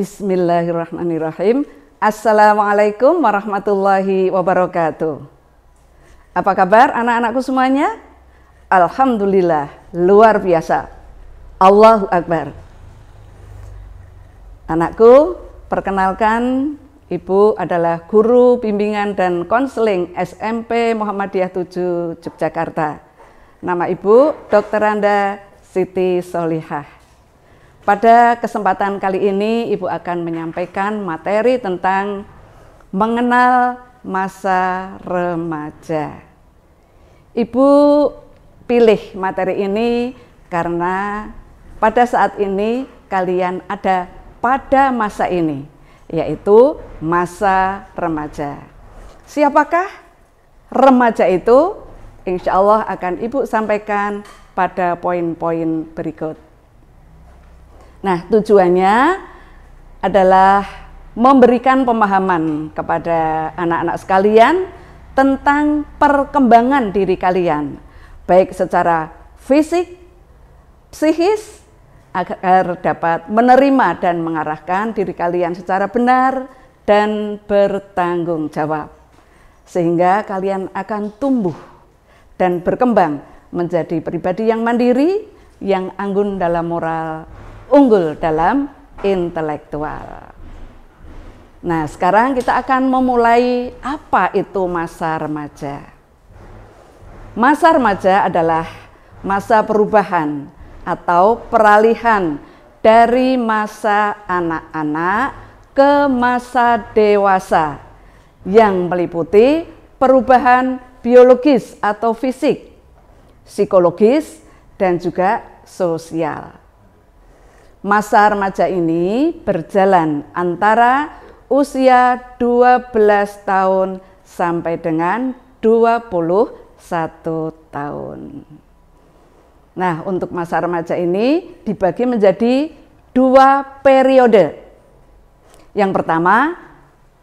Bismillahirrahmanirrahim. Assalamualaikum warahmatullahi wabarakatuh. Apa kabar anak-anakku semuanya? Alhamdulillah, luar biasa. Allahu Akbar. Anakku, perkenalkan Ibu adalah guru bimbingan dan konseling SMP Muhammadiyah 7 Yogyakarta. Nama Ibu Dr. Randa Siti Solihah. Pada kesempatan kali ini, Ibu akan menyampaikan materi tentang mengenal masa remaja. Ibu pilih materi ini karena pada saat ini kalian ada pada masa ini, yaitu masa remaja. Siapakah remaja itu? Insya Allah akan Ibu sampaikan pada poin-poin berikut. Nah, tujuannya adalah memberikan pemahaman kepada anak-anak sekalian tentang perkembangan diri kalian, baik secara fisik, psikis, agar dapat menerima dan mengarahkan diri kalian secara benar dan bertanggung jawab, sehingga kalian akan tumbuh dan berkembang menjadi pribadi yang mandiri, yang anggun dalam moral unggul dalam intelektual. Nah, sekarang kita akan memulai apa itu masa remaja. Masa remaja adalah masa perubahan atau peralihan dari masa anak-anak ke masa dewasa yang meliputi perubahan biologis atau fisik, psikologis, dan juga sosial. Masa remaja ini berjalan antara usia 12 tahun sampai dengan 21 tahun. Nah, untuk masa remaja ini dibagi menjadi dua periode. Yang pertama,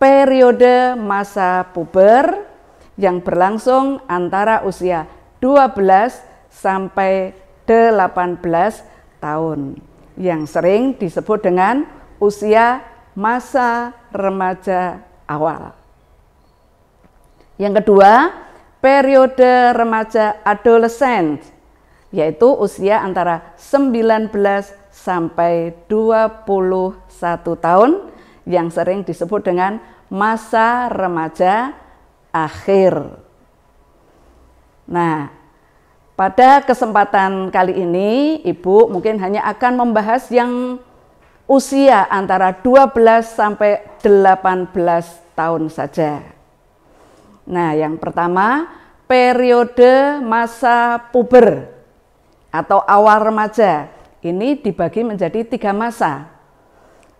periode masa puber yang berlangsung antara usia 12 sampai 18 tahun yang sering disebut dengan usia masa remaja awal. Yang kedua, periode remaja adolesen, yaitu usia antara 19 sampai 21 tahun yang sering disebut dengan masa remaja akhir. Nah, pada kesempatan kali ini, Ibu mungkin hanya akan membahas yang usia antara 12 sampai 18 tahun saja. Nah, yang pertama, periode masa puber atau awal remaja. Ini dibagi menjadi tiga masa.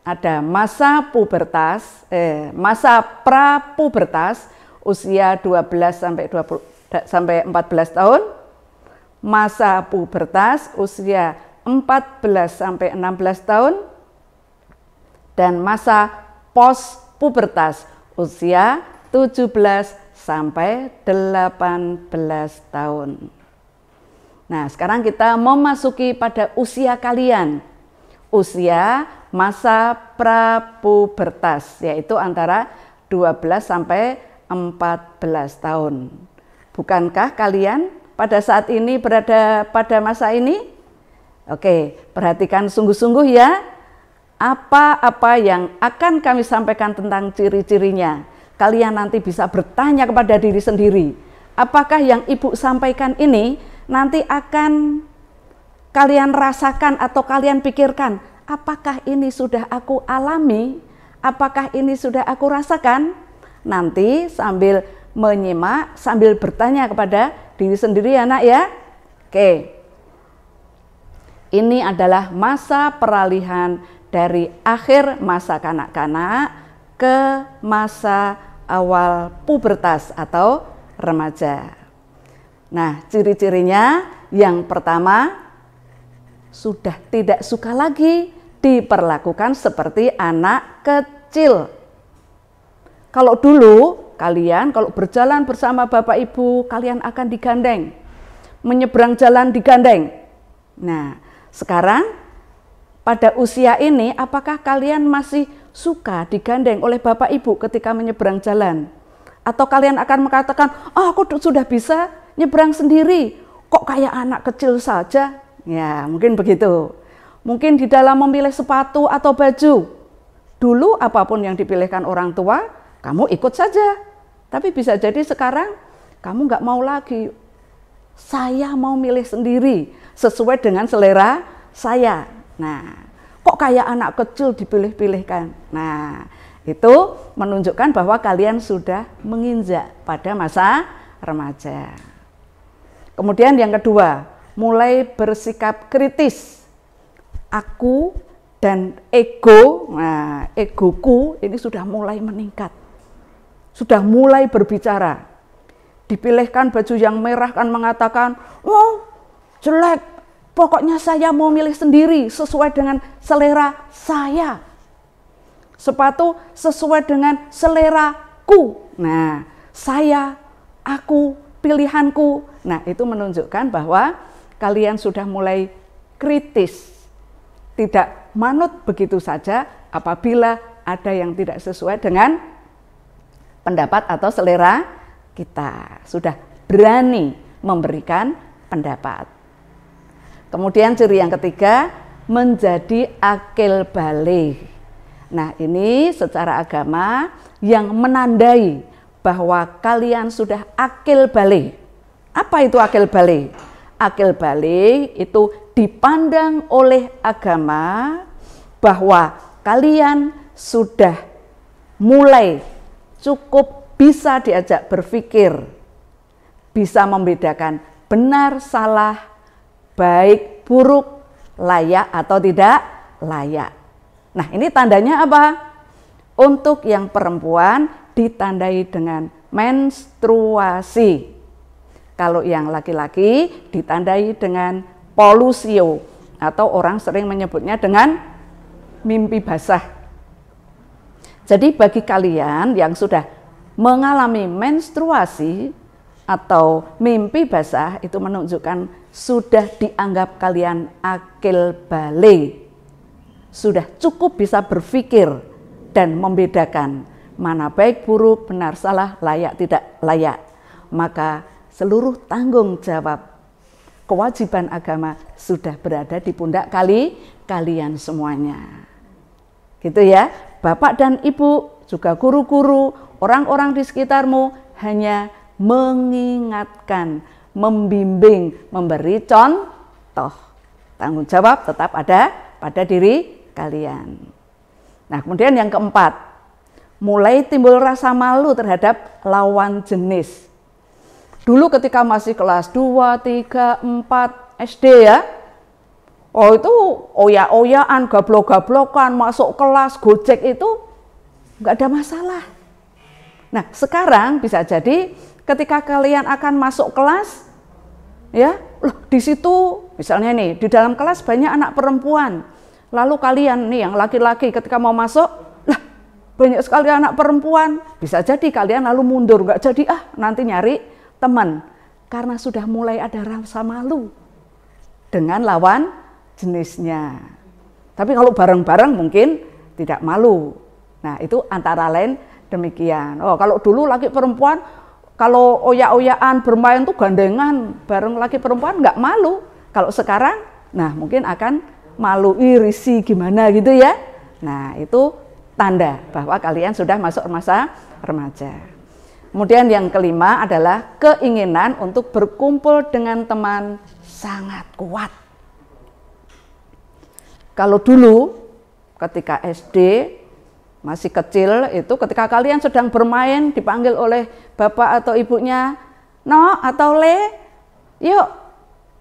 Ada masa pubertas, eh, masa prapubertas usia 12 sampai 20 sampai 14 tahun, masa pubertas usia 14 sampai 16 tahun dan masa pos pubertas usia 17 sampai 18 tahun. Nah, sekarang kita memasuki pada usia kalian. Usia masa prapubertas yaitu antara 12 sampai 14 tahun. Bukankah kalian pada saat ini berada pada masa ini? Oke, perhatikan sungguh-sungguh ya apa-apa yang akan kami sampaikan tentang ciri-cirinya. Kalian nanti bisa bertanya kepada diri sendiri, apakah yang Ibu sampaikan ini nanti akan kalian rasakan atau kalian pikirkan, apakah ini sudah aku alami? Apakah ini sudah aku rasakan? Nanti sambil menyimak, sambil bertanya kepada diri sendiri ya nak ya. Oke. Ini adalah masa peralihan dari akhir masa kanak-kanak ke masa awal pubertas atau remaja. Nah, ciri-cirinya yang pertama sudah tidak suka lagi diperlakukan seperti anak kecil. Kalau dulu Kalian kalau berjalan bersama Bapak Ibu, kalian akan digandeng. Menyeberang jalan digandeng. Nah, sekarang pada usia ini apakah kalian masih suka digandeng oleh Bapak Ibu ketika menyeberang jalan? Atau kalian akan mengatakan, "Oh, aku sudah bisa nyeberang sendiri. Kok kayak anak kecil saja?" Ya, mungkin begitu. Mungkin di dalam memilih sepatu atau baju. Dulu apapun yang dipilihkan orang tua, kamu ikut saja. Tapi bisa jadi sekarang kamu nggak mau lagi. Saya mau milih sendiri sesuai dengan selera saya. Nah, kok kayak anak kecil dipilih-pilihkan. Nah, itu menunjukkan bahwa kalian sudah menginjak pada masa remaja. Kemudian yang kedua, mulai bersikap kritis. Aku dan ego, nah egoku ini sudah mulai meningkat sudah mulai berbicara. Dipilihkan baju yang merah kan mengatakan, oh jelek, pokoknya saya mau milih sendiri sesuai dengan selera saya. Sepatu sesuai dengan selera ku Nah, saya, aku, pilihanku. Nah, itu menunjukkan bahwa kalian sudah mulai kritis. Tidak manut begitu saja apabila ada yang tidak sesuai dengan pendapat atau selera kita. Sudah berani memberikan pendapat. Kemudian ciri yang ketiga menjadi akil balik. Nah, ini secara agama yang menandai bahwa kalian sudah akil balik. Apa itu akil balik? Akil balik itu dipandang oleh agama bahwa kalian sudah mulai cukup bisa diajak berpikir, bisa membedakan benar, salah, baik, buruk, layak atau tidak layak. Nah, ini tandanya apa? Untuk yang perempuan ditandai dengan menstruasi. Kalau yang laki-laki ditandai dengan polusio atau orang sering menyebutnya dengan mimpi basah jadi bagi kalian yang sudah mengalami menstruasi atau mimpi basah itu menunjukkan sudah dianggap kalian akil balik. Sudah cukup bisa berpikir dan membedakan mana baik buruk, benar salah, layak tidak layak. Maka seluruh tanggung jawab kewajiban agama sudah berada di pundak kali kalian semuanya. Gitu ya. Bapak dan Ibu, juga guru-guru, orang-orang di sekitarmu hanya mengingatkan, membimbing, memberi contoh. Tanggung jawab tetap ada pada diri kalian. Nah, kemudian yang keempat, mulai timbul rasa malu terhadap lawan jenis. Dulu ketika masih kelas 2, 3, 4 SD ya, Oh itu oya-oyaan, gablok-gablokan, masuk kelas, gojek itu nggak ada masalah. Nah sekarang bisa jadi ketika kalian akan masuk kelas, ya loh di situ misalnya nih di dalam kelas banyak anak perempuan. Lalu kalian nih yang laki-laki ketika mau masuk, lah banyak sekali anak perempuan. Bisa jadi kalian lalu mundur, nggak jadi ah nanti nyari teman. Karena sudah mulai ada rasa malu dengan lawan jenisnya. Tapi kalau bareng-bareng mungkin tidak malu. Nah, itu antara lain demikian. Oh, kalau dulu laki perempuan kalau oya oyaan bermain tuh gandengan bareng laki perempuan nggak malu. Kalau sekarang, nah mungkin akan malu, irisi gimana gitu ya. Nah, itu tanda bahwa kalian sudah masuk masa remaja. Kemudian yang kelima adalah keinginan untuk berkumpul dengan teman sangat kuat. Kalau dulu ketika SD masih kecil itu ketika kalian sedang bermain dipanggil oleh bapak atau ibunya, "No" atau "Le, yuk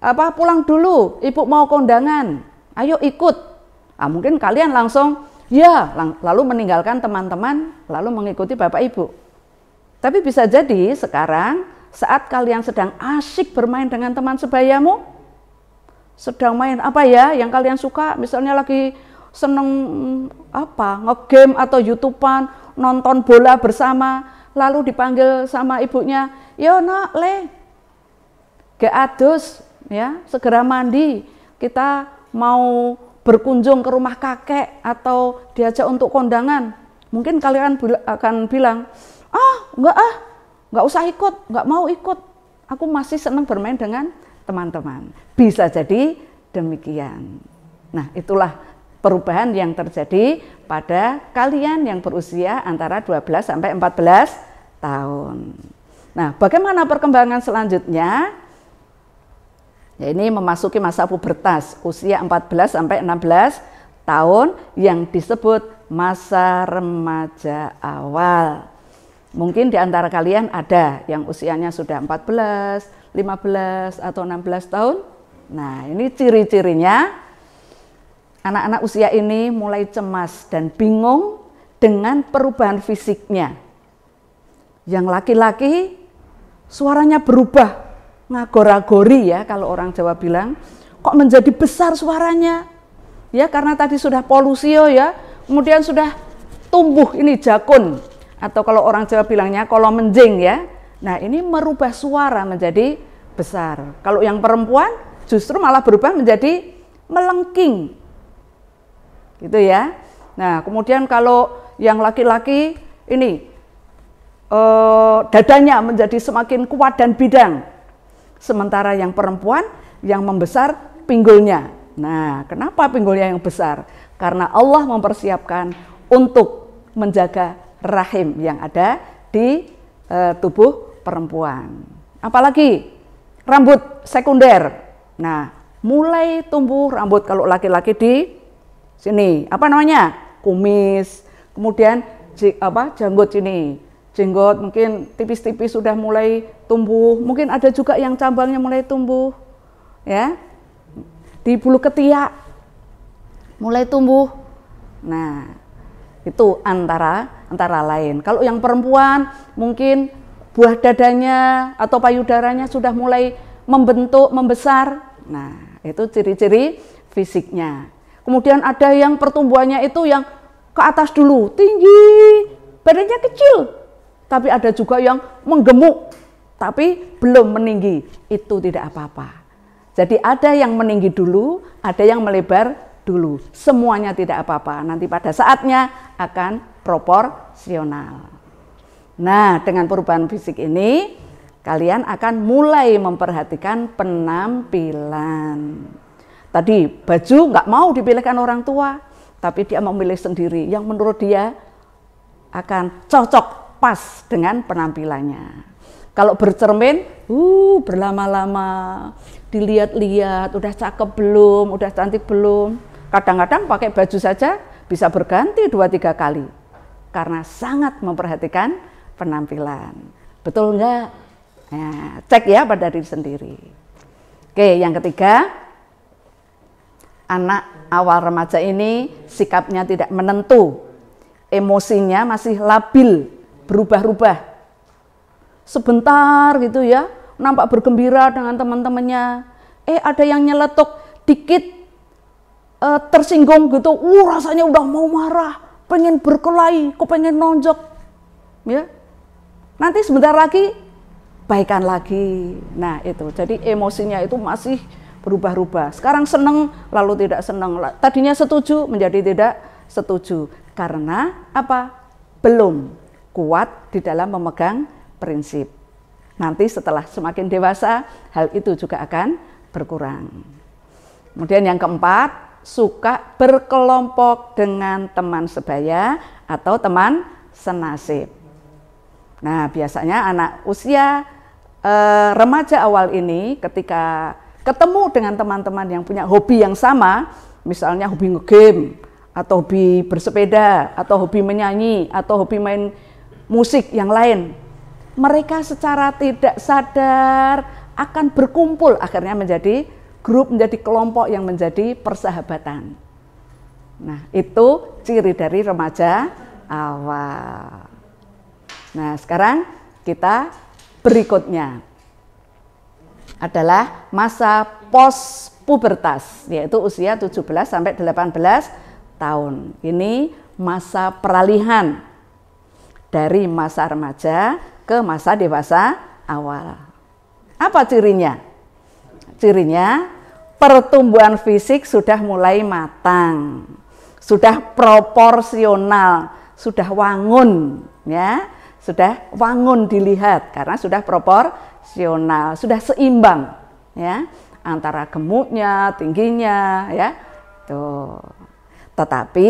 apa pulang dulu, ibu mau kondangan. Ayo ikut." Ah mungkin kalian langsung ya, lalu meninggalkan teman-teman lalu mengikuti bapak ibu. Tapi bisa jadi sekarang saat kalian sedang asyik bermain dengan teman sebayamu, sedang main apa ya yang kalian suka misalnya lagi seneng apa ngegame atau youtuban nonton bola bersama lalu dipanggil sama ibunya yo nak le gak adus ya segera mandi kita mau berkunjung ke rumah kakek atau diajak untuk kondangan mungkin kalian akan bilang ah nggak ah nggak usah ikut nggak mau ikut aku masih seneng bermain dengan teman-teman. Bisa jadi demikian. Nah, itulah perubahan yang terjadi pada kalian yang berusia antara 12 sampai 14 tahun. Nah, bagaimana perkembangan selanjutnya? Ya, ini memasuki masa pubertas, usia 14 sampai 16 tahun yang disebut masa remaja awal. Mungkin di antara kalian ada yang usianya sudah 14, 15 atau 16 tahun. Nah, ini ciri-cirinya anak-anak usia ini mulai cemas dan bingung dengan perubahan fisiknya. Yang laki-laki suaranya berubah, ngagora-gori ya kalau orang Jawa bilang, kok menjadi besar suaranya? Ya karena tadi sudah polusio ya, kemudian sudah tumbuh ini jakun atau kalau orang Jawa bilangnya kalau menjing ya. Nah, ini merubah suara menjadi besar. Kalau yang perempuan justru malah berubah menjadi melengking. Gitu ya. Nah, kemudian kalau yang laki-laki ini eh, dadanya menjadi semakin kuat dan bidang. Sementara yang perempuan yang membesar pinggulnya. Nah, kenapa pinggulnya yang besar? Karena Allah mempersiapkan untuk menjaga rahim yang ada di eh, tubuh perempuan. Apalagi rambut sekunder. Nah, mulai tumbuh rambut kalau laki-laki di sini. Apa namanya? Kumis. Kemudian apa? janggut sini. Jenggot mungkin tipis-tipis sudah mulai tumbuh. Mungkin ada juga yang cabangnya mulai tumbuh. Ya. Di bulu ketiak mulai tumbuh. Nah, itu antara antara lain. Kalau yang perempuan mungkin buah dadanya atau payudaranya sudah mulai membentuk, membesar. Nah, itu ciri-ciri fisiknya. Kemudian ada yang pertumbuhannya itu yang ke atas dulu, tinggi, badannya kecil. Tapi ada juga yang menggemuk, tapi belum meninggi. Itu tidak apa-apa. Jadi ada yang meninggi dulu, ada yang melebar dulu. Semuanya tidak apa-apa. Nanti pada saatnya akan proporsional. Nah, dengan perubahan fisik ini, kalian akan mulai memperhatikan penampilan. Tadi baju nggak mau dipilihkan orang tua, tapi dia memilih sendiri yang menurut dia akan cocok pas dengan penampilannya. Kalau bercermin, uh, berlama-lama, dilihat-lihat, udah cakep belum, udah cantik belum. Kadang-kadang pakai baju saja bisa berganti dua tiga kali karena sangat memperhatikan penampilan. Betul enggak? Ya, cek ya pada diri sendiri. Oke, yang ketiga, anak awal remaja ini sikapnya tidak menentu, emosinya masih labil, berubah-ubah. Sebentar gitu ya, nampak bergembira dengan teman-temannya. Eh, ada yang nyeletuk dikit, e, tersinggung gitu, uh rasanya udah mau marah, pengen berkelahi, kok pengen nonjok. Ya, Nanti sebentar lagi baikan lagi. Nah, itu. Jadi emosinya itu masih berubah-ubah. Sekarang seneng lalu tidak seneng. Tadinya setuju menjadi tidak setuju. Karena apa? Belum kuat di dalam memegang prinsip. Nanti setelah semakin dewasa, hal itu juga akan berkurang. Kemudian yang keempat, suka berkelompok dengan teman sebaya atau teman senasib. Nah, biasanya anak usia e, remaja awal ini ketika ketemu dengan teman-teman yang punya hobi yang sama, misalnya hobi nge-game atau hobi bersepeda atau hobi menyanyi atau hobi main musik yang lain, mereka secara tidak sadar akan berkumpul akhirnya menjadi grup, menjadi kelompok yang menjadi persahabatan. Nah, itu ciri dari remaja awal. Nah, sekarang kita berikutnya adalah masa pos pubertas, yaitu usia 17 sampai 18 tahun. Ini masa peralihan dari masa remaja ke masa dewasa awal. Apa cirinya? Cirinya pertumbuhan fisik sudah mulai matang, sudah proporsional, sudah wangun, ya sudah wangun dilihat karena sudah proporsional, sudah seimbang ya antara gemuknya, tingginya ya. Tuh. Tetapi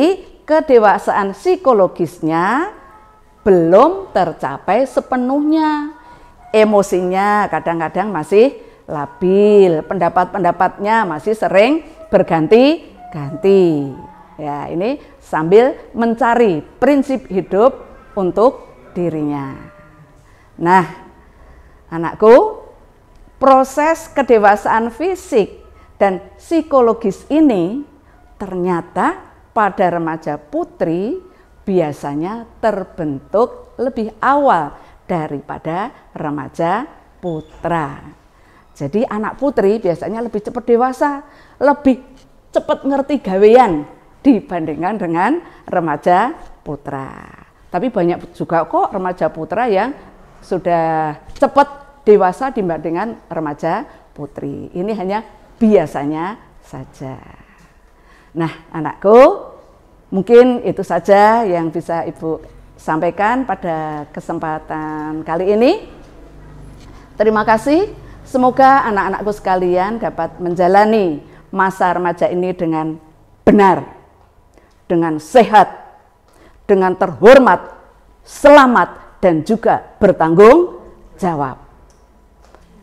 kedewasaan psikologisnya belum tercapai sepenuhnya. Emosinya kadang-kadang masih labil, pendapat-pendapatnya masih sering berganti-ganti. Ya, ini sambil mencari prinsip hidup untuk dirinya. Nah, anakku, proses kedewasaan fisik dan psikologis ini ternyata pada remaja putri biasanya terbentuk lebih awal daripada remaja putra. Jadi anak putri biasanya lebih cepat dewasa, lebih cepat ngerti gawean dibandingkan dengan remaja putra. Tapi banyak juga kok remaja putra yang sudah cepat dewasa dibandingkan remaja putri. Ini hanya biasanya saja. Nah, anakku, mungkin itu saja yang bisa Ibu sampaikan pada kesempatan kali ini. Terima kasih. Semoga anak-anakku sekalian dapat menjalani masa remaja ini dengan benar, dengan sehat, dengan terhormat, selamat, dan juga bertanggung jawab.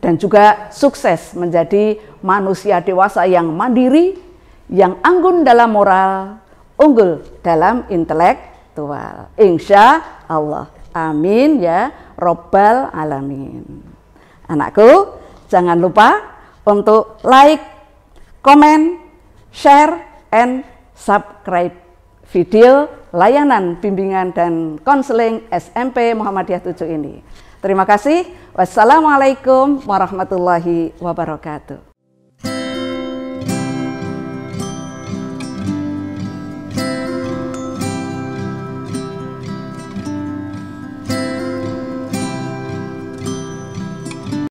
Dan juga sukses menjadi manusia dewasa yang mandiri, yang anggun dalam moral, unggul dalam intelektual. Insya Allah. Amin ya Robbal Alamin. Anakku, jangan lupa untuk like, komen, share, and subscribe video layanan bimbingan dan konseling SMP Muhammadiyah 7 ini. Terima kasih. Wassalamualaikum warahmatullahi wabarakatuh.